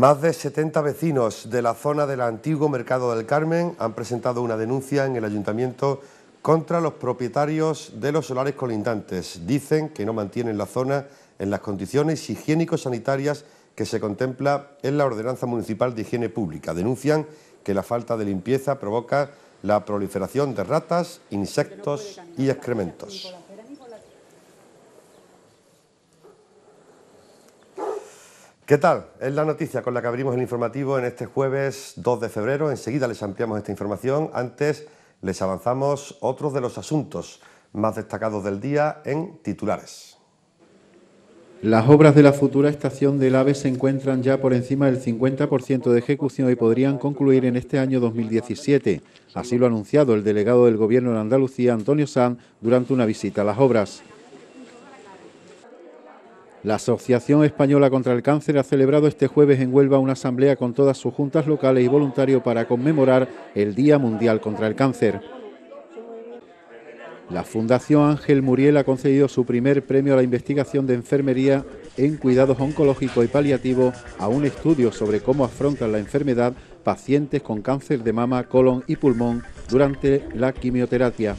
Más de 70 vecinos de la zona del antiguo Mercado del Carmen han presentado una denuncia en el ayuntamiento contra los propietarios de los solares colindantes. Dicen que no mantienen la zona en las condiciones higiénico-sanitarias que se contempla en la Ordenanza Municipal de Higiene Pública. Denuncian que la falta de limpieza provoca la proliferación de ratas, insectos y excrementos. ¿Qué tal? Es la noticia con la que abrimos el informativo en este jueves 2 de febrero. Enseguida les ampliamos esta información. Antes les avanzamos otros de los asuntos más destacados del día en titulares. Las obras de la futura estación del AVE se encuentran ya por encima del 50% de ejecución y podrían concluir en este año 2017. Así lo ha anunciado el delegado del Gobierno de Andalucía, Antonio Sanz, durante una visita a las obras. La Asociación Española contra el Cáncer ha celebrado este jueves en Huelva una asamblea con todas sus juntas locales y voluntarios para conmemorar el Día Mundial contra el Cáncer. La Fundación Ángel Muriel ha concedido su primer premio a la investigación de enfermería en cuidados oncológicos y paliativos a un estudio sobre cómo afrontan la enfermedad pacientes con cáncer de mama, colon y pulmón durante la quimioterapia.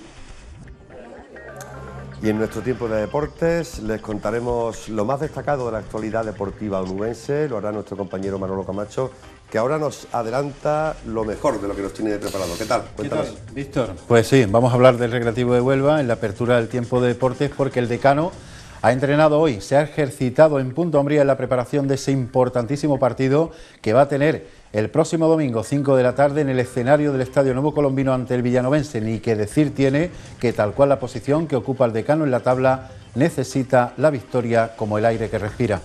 Y en nuestro tiempo de deportes les contaremos lo más destacado de la actualidad deportiva onubense, lo hará nuestro compañero Manolo Camacho, que ahora nos adelanta lo mejor de lo que nos tiene preparado. ¿Qué tal? Cuéntanos. Víctor? Pues sí, vamos a hablar del Recreativo de Huelva en la apertura del tiempo de deportes porque el decano ha entrenado hoy, se ha ejercitado en Punto Hombría en la preparación de ese importantísimo partido que va a tener el próximo domingo 5 de la tarde en el escenario del Estadio Nuevo Colombino ante el Villanovense. Ni que decir tiene que tal cual la posición que ocupa el decano en la tabla necesita la victoria como el aire que respira.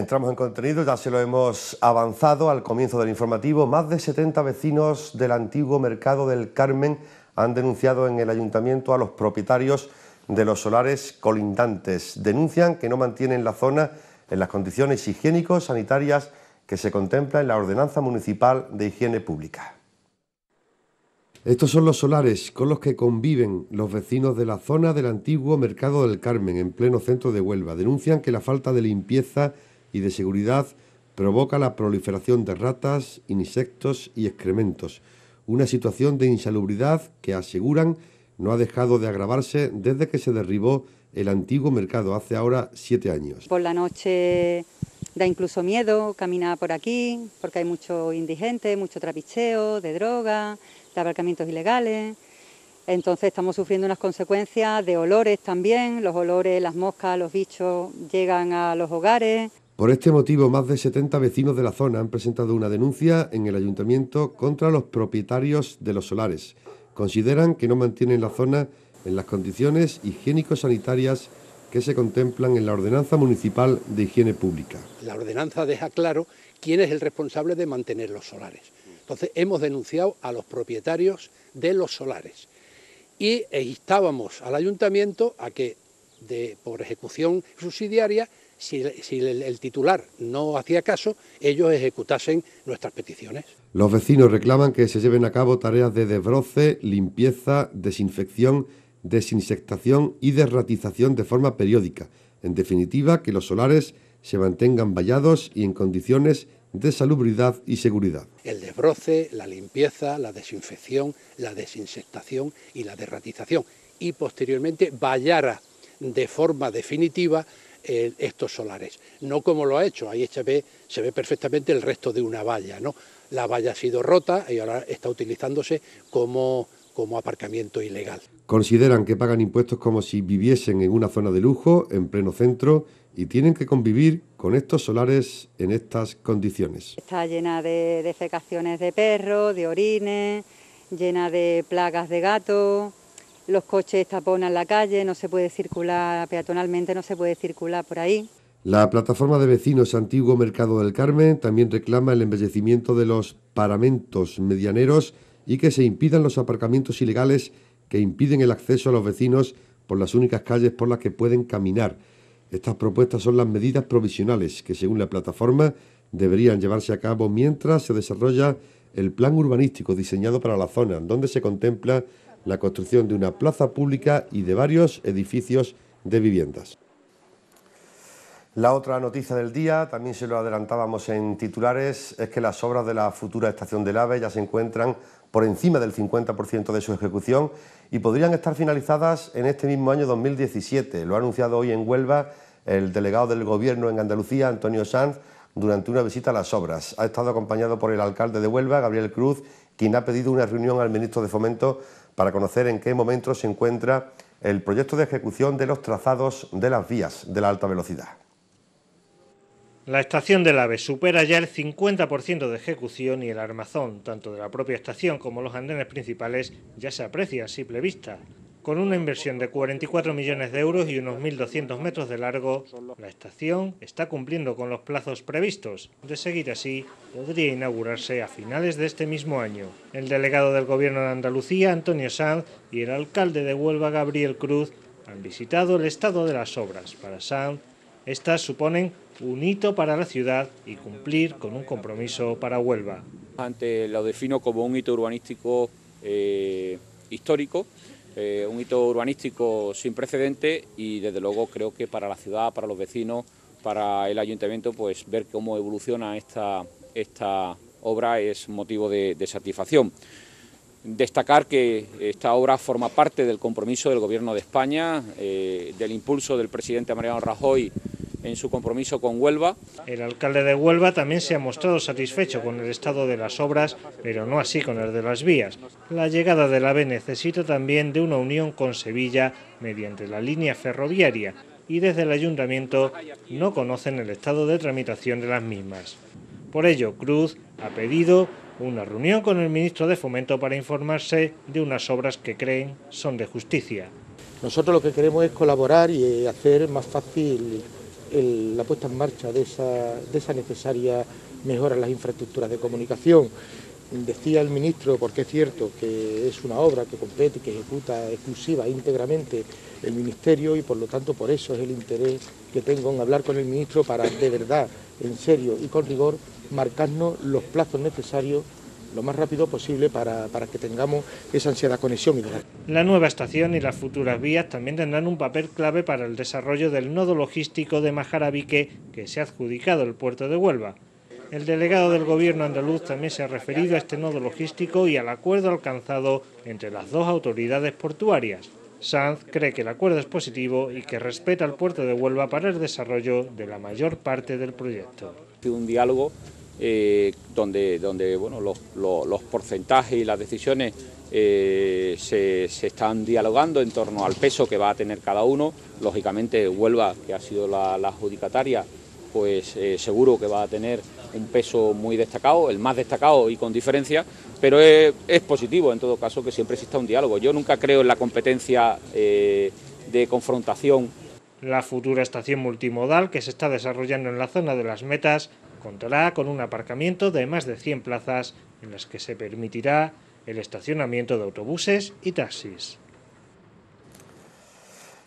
Entramos en contenido, ya se lo hemos avanzado al comienzo del informativo. Más de 70 vecinos del antiguo mercado del Carmen han denunciado en el ayuntamiento a los propietarios de los solares colindantes. Denuncian que no mantienen la zona en las condiciones higiénico-sanitarias que se contempla en la Ordenanza Municipal de Higiene Pública. Estos son los solares con los que conviven los vecinos de la zona del antiguo Mercado del Carmen, en pleno centro de Huelva. Denuncian que la falta de limpieza y de seguridad provoca la proliferación de ratas, insectos y excrementos, una situación de insalubridad que aseguran no ha dejado de agravarse desde que se derribó el antiguo mercado hace ahora siete años. Por la noche da incluso miedo caminar por aquí, porque hay mucho indigente, mucho trapicheo de droga, de aparcamientos ilegales. Entonces estamos sufriendo unas consecuencias de olores también, los olores, las moscas, los bichos llegan a los hogares. Por este motivo, más de 70 vecinos de la zona han presentado una denuncia en el ayuntamiento contra los propietarios de los solares. Consideran que no mantienen la zona en las condiciones higiénico-sanitarias que se contemplan en la Ordenanza Municipal de Higiene Pública. La ordenanza deja claro quién es el responsable de mantener los solares. Entonces hemos denunciado a los propietarios de los solares y e instábamos al ayuntamiento a que por ejecución subsidiaria si, el, titular no hacía caso, ellos ejecutasen nuestras peticiones. Los vecinos reclaman que se lleven a cabo tareas de desbroce, limpieza, desinfección, desinsectación y derratización de forma periódica. En definitiva, que los solares se mantengan vallados y en condiciones de salubridad y seguridad. El desbroce, la limpieza, la desinfección, la desinsectación y la derratización. Y posteriormente vallara de forma definitiva eh, estos solares. No como lo ha hecho, ahí se ve, se ve perfectamente el resto de una valla. ¿no? La valla ha sido rota y ahora está utilizándose como, como aparcamiento ilegal. Consideran que pagan impuestos como si viviesen en una zona de lujo, en pleno centro, y tienen que convivir con estos solares en estas condiciones. Está llena de defecaciones de perros, de orines, llena de plagas de gato, los coches taponan la calle, no se puede circular peatonalmente, no se puede circular por ahí. La plataforma de vecinos Antiguo Mercado del Carmen también reclama el embellecimiento de los paramentos medianeros y que se impidan los aparcamientos ilegales que impiden el acceso a los vecinos por las únicas calles por las que pueden caminar. Estas propuestas son las medidas provisionales que, según la plataforma, deberían llevarse a cabo mientras se desarrolla el plan urbanístico diseñado para la zona, donde se contempla la construcción de una plaza pública y de varios edificios de viviendas. La otra noticia del día, también se lo adelantábamos en titulares, es que las obras de la futura estación del AVE ya se encuentran por encima del 50% de su ejecución y podrían estar finalizadas en este mismo año 2017. Lo ha anunciado hoy en Huelva el delegado del Gobierno en Andalucía, Antonio Sanz, durante una visita a las obras. Ha estado acompañado por el alcalde de Huelva, Gabriel Cruz, quien ha pedido una reunión al ministro de Fomento para conocer en qué momento se encuentra el proyecto de ejecución de los trazados de las vías de la alta velocidad. La estación del AVE supera ya el 50% de ejecución y el armazón, tanto de la propia estación como los andenes principales, ya se aprecia a simple vista. Con una inversión de 44 millones de euros y unos 1.200 metros de largo, la estación está cumpliendo con los plazos previstos. De seguir así, podría inaugurarse a finales de este mismo año. El delegado del Gobierno de Andalucía, Antonio Sanz, y el alcalde de Huelva, Gabriel Cruz, han visitado el estado de las obras. Para Sanz, estas suponen un hito para la ciudad y cumplir con un compromiso para Huelva. Antes lo defino como un hito urbanístico eh, histórico eh, un hito urbanístico sin precedente y desde luego creo que para la ciudad, para los vecinos, para el ayuntamiento, pues ver cómo evoluciona esta, obra es motivo de, satisfacción. Destacar que esta obra forma parte del compromiso del Gobierno de España, eh, del impulso del presidente Mariano Rajoy en su compromiso con Huelva. El alcalde de Huelva también se ha mostrado satisfecho con el estado de las obras, pero no así con el de las vías. La llegada de la B necesita también de una unión con Sevilla mediante la línea ferroviaria y desde el ayuntamiento no conocen el estado de tramitación de las mismas. Por ello, Cruz ha pedido una reunión con el ministro de Fomento para informarse de unas obras que creen son de justicia. Nosotros lo que queremos es colaborar y hacer más fácil la puesta en marcha de esa, de esa necesaria mejora en las infraestructuras de comunicación. Decía el ministro, porque es cierto que es una obra que compete, que ejecuta exclusiva íntegramente el ministerio y por lo tanto por eso es el interés que tengo en hablar con el ministro para de verdad, en serio y con rigor, marcarnos los plazos necesarios lo más rápido posible para, que tengamos esa ansiedad conexión. y la nueva estación y las futuras vías también tendrán un papel clave para el desarrollo del nodo logístico de Majarabique que se ha adjudicado el puerto de Huelva. El delegado del Gobierno andaluz también se ha referido a este nodo logístico y al acuerdo alcanzado entre las dos autoridades portuarias. Sanz cree que el acuerdo es positivo y que respeta al puerto de Huelva para el desarrollo de la mayor parte del proyecto. Un diálogo eh, donde, donde bueno, los porcentajes y las decisiones eh, se, están dialogando en torno al peso que va a tener cada uno. Lógicamente Huelva, que ha sido la, adjudicataria, pues eh, seguro que va a tener un peso muy destacado, el más destacado y con diferencia, pero es, positivo en todo caso que siempre exista un diálogo. Yo nunca creo en la competencia eh, de confrontación. La futura estación multimodal que se está desarrollando en la zona de las metas contará con un aparcamiento de más de 100 plazas en las que se permitirá el estacionamiento de autobuses y taxis.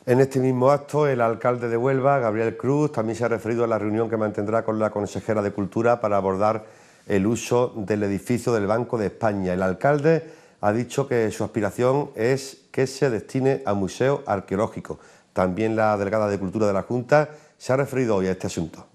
En este mismo acto, el alcalde de Huelva, Gabriel Cruz, también se ha referido a la reunión que mantendrá con la consejera de Cultura para abordar el uso del edificio del Banco de España. El alcalde ha dicho que su aspiración es que se destine a museo arqueológico. También la delegada de Cultura de la Junta se ha referido hoy a este asunto.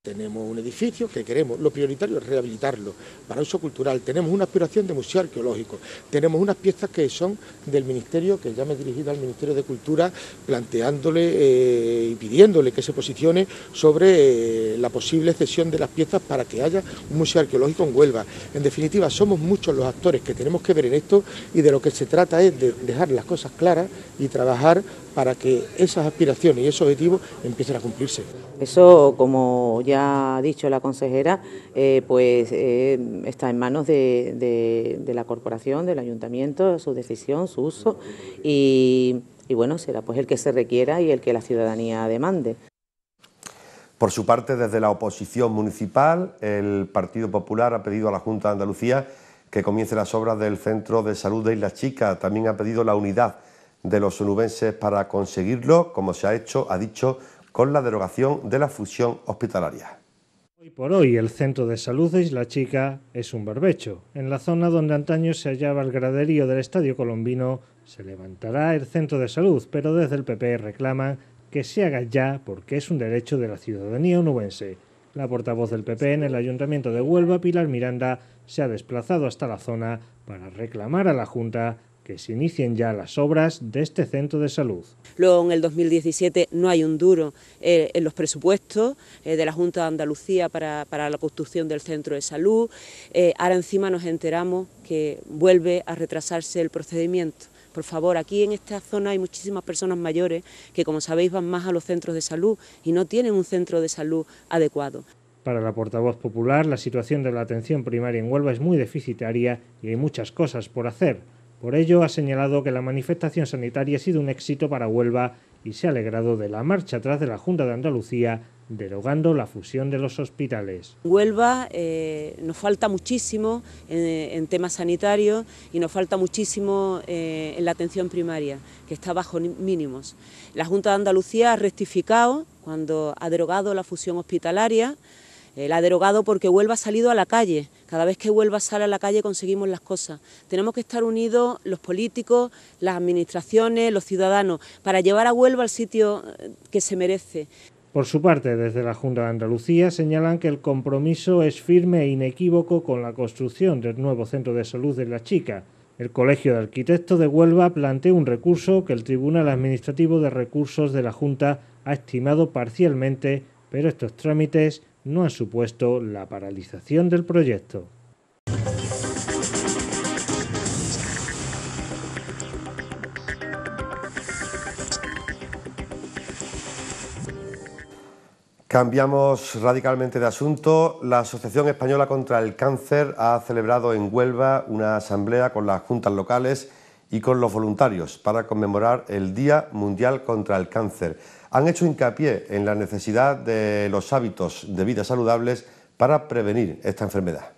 Tenemos un edificio que queremos, lo prioritario es rehabilitarlo para uso cultural. Tenemos una aspiración de museo arqueológico. Tenemos unas piezas que son del Ministerio, que ya me he dirigido al Ministerio de Cultura, planteándole eh, y pidiéndole que se posicione sobre eh, la posible cesión de las piezas para que haya un museo arqueológico en Huelva. En definitiva, somos muchos los actores que tenemos que ver en esto y de lo que se trata es de dejar las cosas claras y trabajar para que esas aspiraciones y esos objetivos empiecen a cumplirse. Eso, como ya ha dicho la consejera, eh, pues eh, está en manos de, la corporación, del ayuntamiento, su decisión, su uso y, bueno, será pues el que se requiera y el que la ciudadanía demande. Por su parte, desde la oposición municipal, el Partido Popular ha pedido a la Junta de Andalucía que comience las obras del Centro de Salud de Islas Chicas. También ha pedido la unidad de los onubenses para conseguirlo, como se ha hecho, ha dicho, con la derogación de la fusión hospitalaria. Hoy por hoy el centro de salud de Isla Chica es un barbecho. En la zona donde antaño se hallaba el graderío del Estadio Colombino se levantará el centro de salud, pero desde el PP e reclaman que se haga ya porque es un derecho de la ciudadanía onubense. La portavoz del PP e en el Ayuntamiento de Huelva, Pilar Miranda, se ha desplazado hasta la zona para reclamar a la Junta que se inicien ya las obras de este centro de salud. Luego en el 2017 no hay un duro eh, en los presupuestos eh, de la Junta de Andalucía para, la construcción del centro de salud. Eh, ahora encima nos enteramos que vuelve a retrasarse el procedimiento. Por favor, aquí en esta zona hay muchísimas personas mayores que, como sabéis, van más a los centros de salud y no tienen un centro de salud adecuado. Para la portavoz popular, la situación de la atención primaria en Huelva es muy deficitaria y hay muchas cosas por hacer. Por ello, ha señalado que la manifestación sanitaria ha sido un éxito para Huelva y se ha alegrado de la marcha atrás de la Junta de Andalucía derogando la fusión de los hospitales. Huelva eh, nos falta muchísimo en, temas sanitarios y nos falta muchísimo eh, en la atención primaria, que está bajo mínimos. La Junta de Andalucía ha rectificado cuando ha derogado la fusión hospitalaria, eh, la ha derogado porque Huelva ha salido a la calle cada vez que vuelva a a la calle conseguimos las cosas. Tenemos que estar unidos los políticos, las administraciones, los ciudadanos, para llevar a Huelva al sitio eh, que se merece. Por su parte, desde la Junta de Andalucía señalan que el compromiso es firme e inequívoco con la construcción del nuevo centro de salud de la chica. El Colegio de Arquitectos de Huelva plantea un recurso que el Tribunal Administrativo de Recursos de la Junta ha estimado parcialmente, pero estos trámites no ha supuesto la paralización del proyecto. Cambiamos radicalmente de asunto. La Asociación Española contra el Cáncer ha celebrado en Huelva una asamblea con las juntas locales y con los voluntarios para conmemorar el Día Mundial contra el Cáncer han hecho hincapié en la necesidad de los hábitos de vida saludables para prevenir esta enfermedad.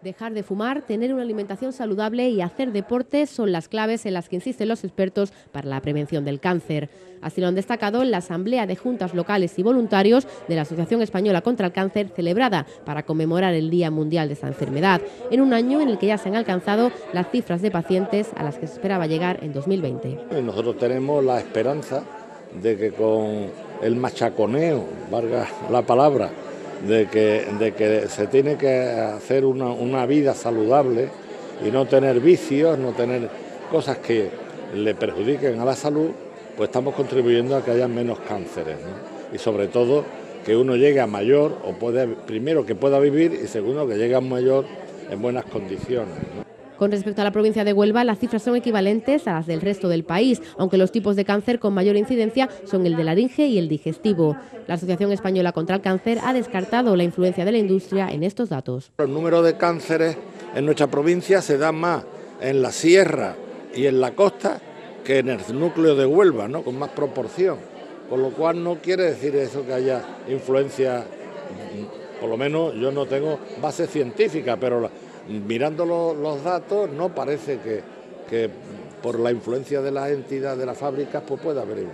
Dejar de fumar, tener una alimentación saludable y hacer deporte son las claves en las que insisten los expertos para la prevención del cáncer. Así lo han destacado en la Asamblea de Juntas Locales y Voluntarios de la Asociación Española contra el Cáncer celebrada para conmemorar el Día Mundial de esta enfermedad, en un año en el que ya se han alcanzado las cifras de pacientes a las que se esperaba llegar en 2020. Nosotros tenemos la esperanza de que con el machaconeo, valga la palabra, de que, se tiene que hacer una, vida saludable y no tener vicios, no tener cosas que le perjudiquen a la salud, pues estamos contribuyendo a que haya menos cánceres. Y sobre todo que uno llegue a mayor, o puede, primero que pueda vivir y segundo que llegue a mayor en buenas condiciones. Con respecto a la provincia de Huelva, las cifras son equivalentes a las del resto del país, aunque los tipos de cáncer con mayor incidencia son el de laringe y el digestivo. La Asociación Española contra el Cáncer ha descartado la influencia de la industria en estos datos. El número de cánceres en nuestra provincia se da más en la sierra y en la costa que en el núcleo de Huelva, ¿no? con más proporción. Con lo cual no quiere decir eso que haya influencia, por lo menos yo no tengo base científica, pero la, mirando los datos no parece que, por la influencia de las entidades de las fábricas pues pueda haber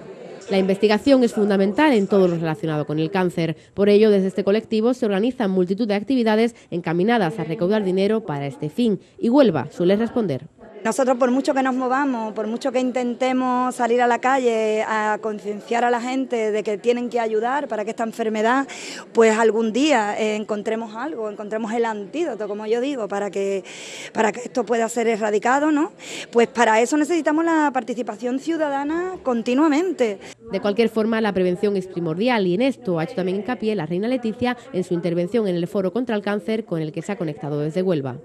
la investigación es fundamental en todo lo relacionado con el cáncer. Por ello, desde este colectivo se organizan multitud de actividades encaminadas a recaudar dinero para este fin. Y Huelva suele responder. Nosotros por mucho que nos movamos, por mucho que intentemos salir a la calle a concienciar a la gente de que tienen que ayudar para que esta enfermedad, pues algún día eh, encontremos algo, encontremos el antídoto, como yo digo, para que, para que esto pueda ser erradicado, ¿no? Pues para eso necesitamos la participación ciudadana continuamente. De cualquier forma, la prevención es primordial y en esto ha hecho también hincapié la reina Leticia en su intervención en el Foro contra el Cáncer con el que se ha conectado desde Huelva.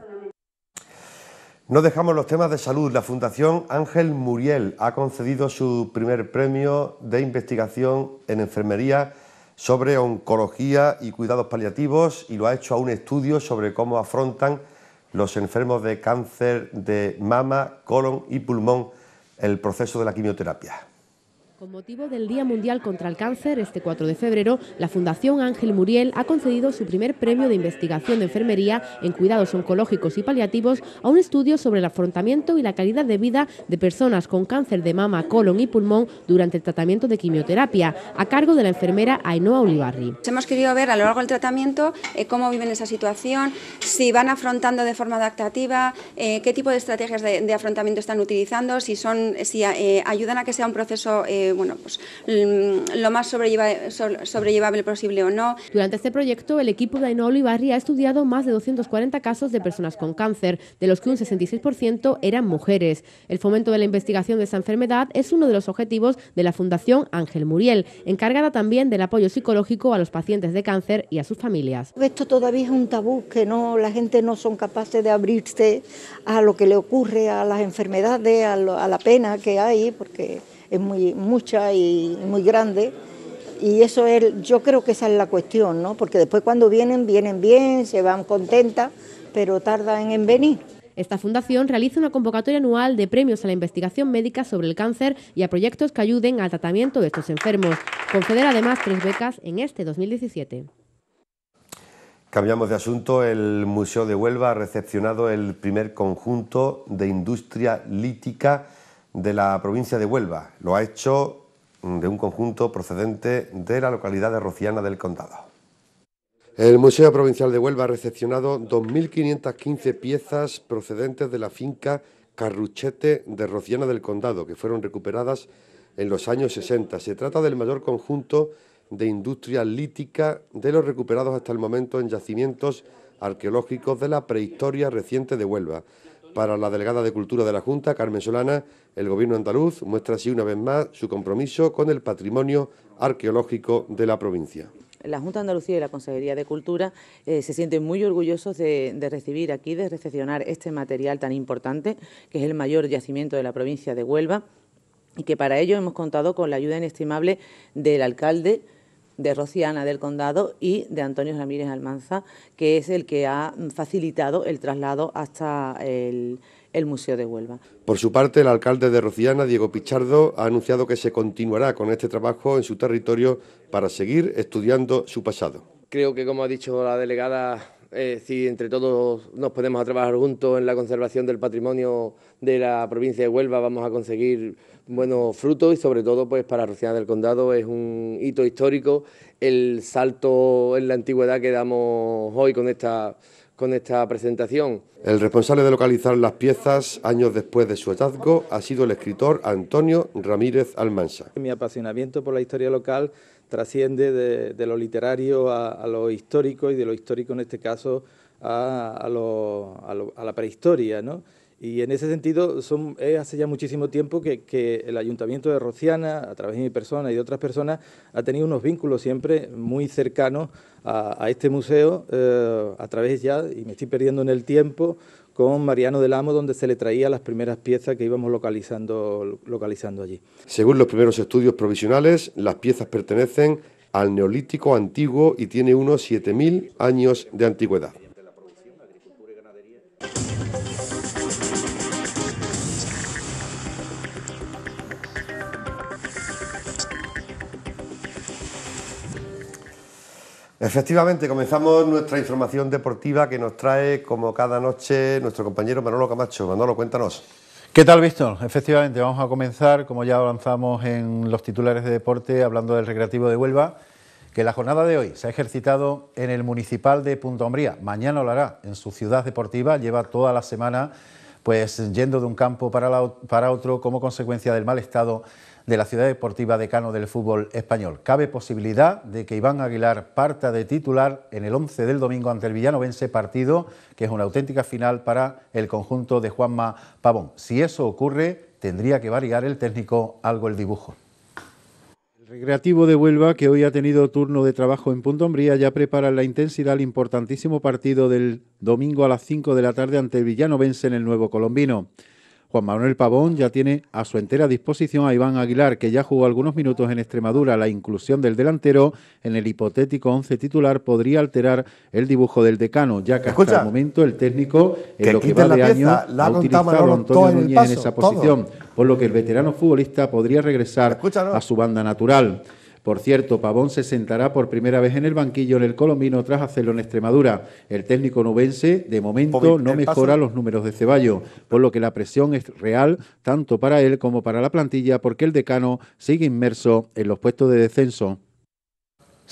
No dejamos los temas de salud. La Fundación Ángel Muriel ha concedido su primer premio de investigación en enfermería sobre oncología y cuidados paliativos y lo ha hecho a un estudio sobre cómo afrontan los enfermos de cáncer de mama, colon y pulmón el proceso de la quimioterapia. Con motivo del Día Mundial contra el Cáncer, este 4 de febrero, la Fundación Ángel Muriel ha concedido su primer premio de investigación de enfermería en cuidados oncológicos y paliativos a un estudio sobre el afrontamiento y la calidad de vida de personas con cáncer de mama, colon y pulmón durante el tratamiento de quimioterapia, a cargo de la enfermera Ainhoa Ulibarri. Hemos querido ver a lo largo del tratamiento eh, cómo viven esa situación, si van afrontando de forma adaptativa, eh, qué tipo de estrategias de, afrontamiento están utilizando, si, son, si eh, ayudan a que sea un proceso bueno, pues, mm, lo más sobrellevable posible o no. Durante este proyecto, el equipo de Ainhoa Olivarri ha estudiado más de 240 casos de personas con cáncer, de los que un 66% eran mujeres. El fomento de la investigación de esta enfermedad es uno de los objetivos de la Fundación Ángel Muriel, encargada también del apoyo psicológico a los pacientes de cáncer y a sus familias. Esto todavía es un tabú, que no, la gente no son capaces de abrirse a lo que le ocurre, a las enfermedades, a la pena que hay, porque es muy mucha y muy grande. Y eso es, yo creo que esa es la cuestión, ¿no? Porque después cuando vienen, vienen bien, se van contentas, pero tardan en venir. Esta fundación realiza una convocatoria anual de premios a la investigación médica sobre el cáncer y a proyectos que ayuden al tratamiento de estos enfermos. Conceder además tres becas en este 2017. Cambiamos de asunto. El Museo de Huelva ha recepcionado el primer conjunto de industria lítica de la provincia de Huelva. Lo ha hecho mm, de un conjunto procedente de la localidad de Rociana del Condado. El Museo Provincial de Huelva ha recepcionado 2.515 piezas procedentes de la finca Carruchete de Rociana del Condado, que fueron recuperadas en los años 60. Se trata del mayor conjunto de industria lítica de los recuperados hasta el momento en yacimientos arqueológicos de la prehistoria reciente de Huelva. Para la delegada de Cultura de la Junta, Carmen Solana, el Gobierno andaluz muestra así una vez más su compromiso con el patrimonio arqueológico de la provincia la Junta Andalucía y la Consejería de Cultura eh, se sienten muy orgullosos de, recibir aquí, de recepcionar este material tan importante, que es el mayor yacimiento de la provincia de Huelva, y que para ello hemos contado con la ayuda inestimable del alcalde de Rociana del Condado y de Antonio Ramírez Almanza, que es el que ha facilitado el traslado hasta el, Museo de Huelva. Por su parte, el alcalde de Rociana, Diego Pichardo, ha anunciado que se continuará con este trabajo en su territorio para seguir estudiando su pasado. Creo que, como ha dicho la delegada, eh, si entre todos nos ponemos a trabajar juntos en la conservación del patrimonio de la provincia de Huelva, vamos a conseguir buenos frutos y sobre todo pues para Rocina del Condado es un hito histórico el salto en la antigüedad que damos hoy con esta con esta presentación. El responsable de localizar las piezas años después de su hallazgo ha sido el escritor Antonio Ramírez Almansa. Mi apasionamiento por la historia local trasciende de, lo literario a, lo histórico y de lo histórico en este caso a, la prehistoria. Y en ese sentido, son, es hace ya muchísimo tiempo que, el Ayuntamiento de Rociana, a través de mi persona y de otras personas, ha tenido unos vínculos siempre muy cercanos a, este museo, eh, a través ya, y me estoy perdiendo en el tiempo, con Mariano del Amo, donde se le traía las primeras piezas que íbamos localizando, localizando allí. Según los primeros estudios provisionales, las piezas pertenecen al Neolítico antiguo y tiene unos 7.000 años de antigüedad. Efectivamente, comenzamos nuestra información deportiva que nos trae, como cada noche, nuestro compañero Manolo Camacho. Manolo, cuéntanos. ¿Qué tal, Víctor? Efectivamente, vamos a comenzar, como ya avanzamos en los titulares de deporte, hablando del Recreativo de Huelva, que la jornada de hoy se ha ejercitado en el Municipal de Punto Hombría. Mañana lo hará en su ciudad deportiva, lleva toda la semana pues yendo de un campo para, para otro como consecuencia del mal estado de la Ciudad Deportiva Decano del fútbol español. Cabe posibilidad de que Iván Aguilar parta de titular en el 11 del domingo ante el Villanovense partido, que es una auténtica final para el conjunto de Juanma Pavón. Si eso ocurre, tendría que variar el técnico algo el dibujo. El Recreativo de Huelva, que hoy ha tenido turno de trabajo en Punto Hombría, ya prepara la intensidad al importantísimo partido del domingo a las 5 de la tarde ante el Villanovense en el Nuevo Colombino. Juan Manuel Pavón ya tiene a su entera disposición a Iván Aguilar, que ya jugó algunos minutos en Extremadura. La inclusión del delantero en el hipotético once titular podría alterar el dibujo del decano, ya que hasta el momento el técnico en lo que va de año ha utilizado a Antonio Núñez en esa posición, por lo que el veterano futbolista podría regresar a su banda natural. Por cierto, Pavón se sentará por primera vez en el banquillo en el Colomino tras hacerlo en Extremadura. El técnico nubense, de momento, no mejora los números de Ceballos, por lo que la presión es real tanto para él como para la plantilla, porque el decano sigue inmerso en los puestos de descenso.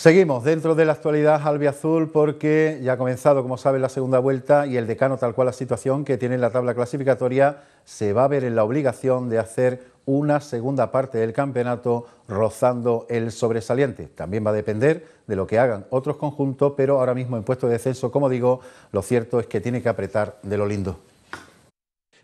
Seguimos dentro de la actualidad albiazul porque ya ha comenzado, como saben, la segunda vuelta y el decano, tal cual la situación que tiene en la tabla clasificatoria, se va a ver en la obligación de hacer una segunda parte del campeonato rozando el sobresaliente. También va a depender de lo que hagan otros conjuntos, pero ahora mismo en puesto de descenso, como digo, lo cierto es que tiene que apretar de lo lindo.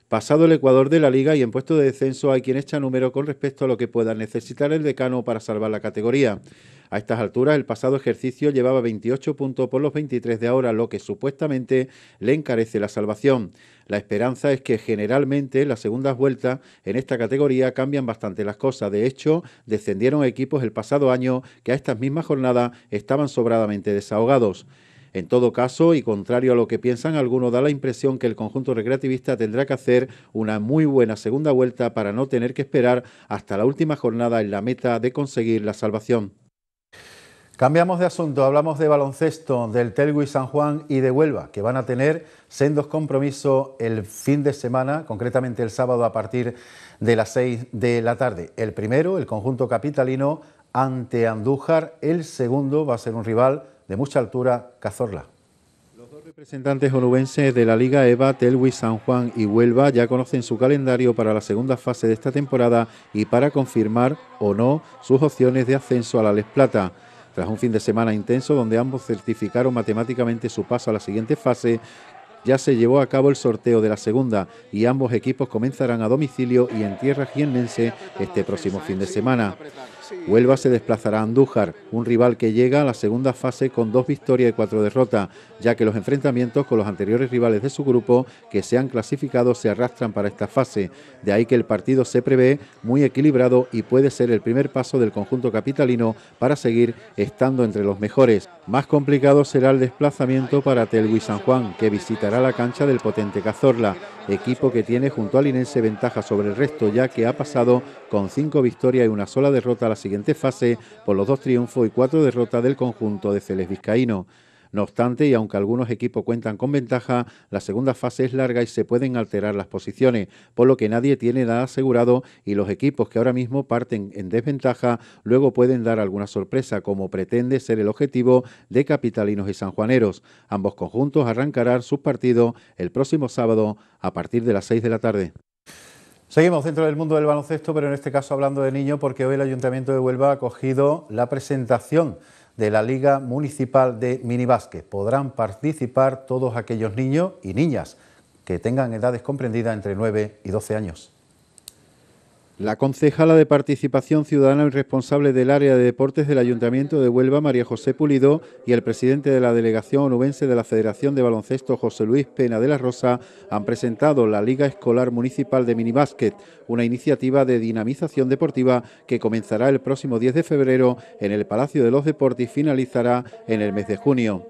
Pasado el Ecuador de la liga y en puesto de descenso hay quien echa número con respecto a lo que pueda necesitar el decano para salvar la categoría. A estas alturas, el pasado ejercicio llevaba 28 puntos por los 23 de ahora, lo que supuestamente le encarece la salvación. La esperanza es que generalmente las segundas vueltas en esta categoría cambian bastante las cosas. De hecho, descendieron equipos el pasado año que a estas mismas jornadas estaban sobradamente desahogados. En todo caso, y contrario a lo que piensan algunos, da la impresión que el conjunto recreativista tendrá que hacer una muy buena segunda vuelta para no tener que esperar hasta la última jornada en la meta de conseguir la salvación. Cambiamos de asunto, hablamos de baloncesto, del Telgui San Juan y de Huelva, que van a tener sendos compromisos el fin de semana, concretamente el sábado a partir de las 6 de la tarde. El primero, el conjunto capitalino ante Andújar, el segundo va a ser un rival de mucha altura, Cazorla. Los dos representantes onubenses de la Liga EVA, ...Telgui San Juan y Huelva, ya conocen su calendario para la segunda fase de esta temporada y para confirmar o no sus opciones de ascenso a la Les Plata. Tras un fin de semana intenso donde ambos certificaron matemáticamente su paso a la siguiente fase, ya se llevó a cabo el sorteo de la segunda y ambos equipos comenzarán a domicilio y en tierra jiennense este próximo fin de semana. Huelva se desplazará a Andújar, un rival que llega a la segunda fase con dos victorias y cuatro derrotas, ya que los enfrentamientos con los anteriores rivales de su grupo que se han clasificado se arrastran para esta fase. De ahí que el partido se prevé muy equilibrado y puede ser el primer paso del conjunto capitalino para seguir estando entre los mejores. Más complicado será el desplazamiento para Telgui San Juan, que visitará la cancha del potente Cazorla, equipo que tiene junto al Inense ventaja sobre el resto, ya que ha pasado con cinco victorias y una sola derrota a la siguiente fase por los dos triunfos y cuatro derrotas del conjunto de Celes Vizcaíno. No obstante, y aunque algunos equipos cuentan con ventaja, la segunda fase es larga y se pueden alterar las posiciones, por lo que nadie tiene nada asegurado y los equipos que ahora mismo parten en desventaja luego pueden dar alguna sorpresa, como pretende ser el objetivo de Capitalinos y Sanjuaneros. Ambos conjuntos arrancarán sus partidos el próximo sábado a partir de las 6 de la tarde. Seguimos dentro del mundo del baloncesto, pero en este caso hablando de niños, porque hoy el Ayuntamiento de Huelva ha acogido la presentación de la Liga Municipal de Minibásquet. Podrán participar todos aquellos niños y niñas que tengan edades comprendidas entre 9 y 12 años. La concejala de Participación Ciudadana y responsable del área de deportes del Ayuntamiento de Huelva, María José Pulido, y el presidente de la delegación onubense de la Federación de Baloncesto, José Luis Pena de la Rosa, han presentado la Liga Escolar Municipal de Minibásquet, una iniciativa de dinamización deportiva que comenzará el próximo 10 de febrero en el Palacio de los Deportes y finalizará en el mes de junio.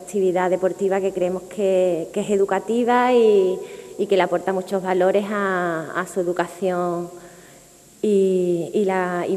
Actividad deportiva que creemos que es educativa y y que le aporta muchos valores a, a su educación y,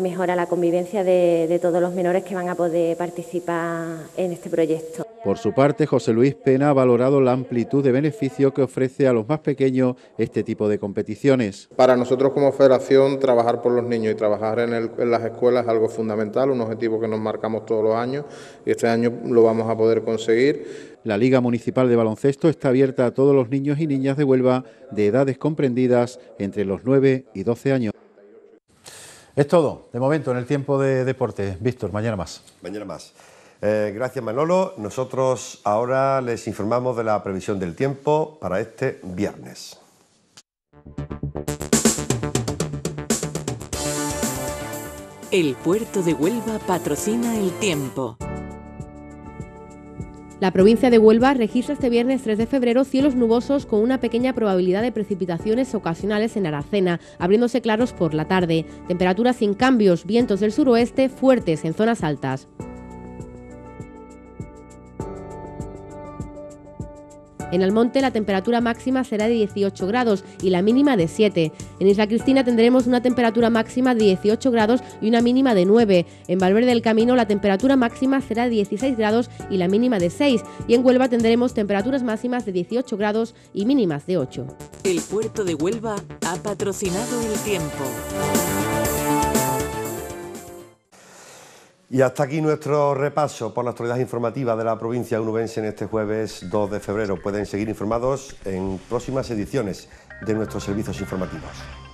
mejora la convivencia de, todos los menores que van a poder participar en este proyecto. Por su parte, José Luis Pena ha valorado la amplitud de beneficio que ofrece a los más pequeños este tipo de competiciones. Para nosotros como federación, trabajar por los niños y trabajar en, en, las escuelas es algo fundamental, un objetivo que nos marcamos todos los años y este año lo vamos a poder conseguir. La Liga Municipal de Baloncesto está abierta a todos los niños y niñas de Huelva de edades comprendidas entre los 9 y 12 años. Es todo, de momento, en el tiempo de deporte. Víctor, mañana más. Mañana más. Eh, gracias Manolo. Nosotros ahora les informamos de la previsión del tiempo para este viernes. El puerto de Huelva patrocina el tiempo. La provincia de Huelva registra este viernes 3 de febrero cielos nubosos con una pequeña probabilidad de precipitaciones ocasionales en Aracena, abriéndose claros por la tarde. Temperaturas sin cambios, vientos del suroeste fuertes en zonas altas. En Almonte la temperatura máxima será de 18 grados y la mínima de 7. En Isla Cristina tendremos una temperatura máxima de 18 grados y una mínima de 9. En Valverde del Camino la temperatura máxima será de 16 grados y la mínima de 6. Y en Huelva tendremos temperaturas máximas de 18 grados y mínimas de 8. El puerto de Huelva ha patrocinado el tiempo. Y hasta aquí nuestro repaso por la actualidad informativa de la provincia unubense en este jueves 2 de febrero. Pueden seguir informados en próximas ediciones de nuestros servicios informativos.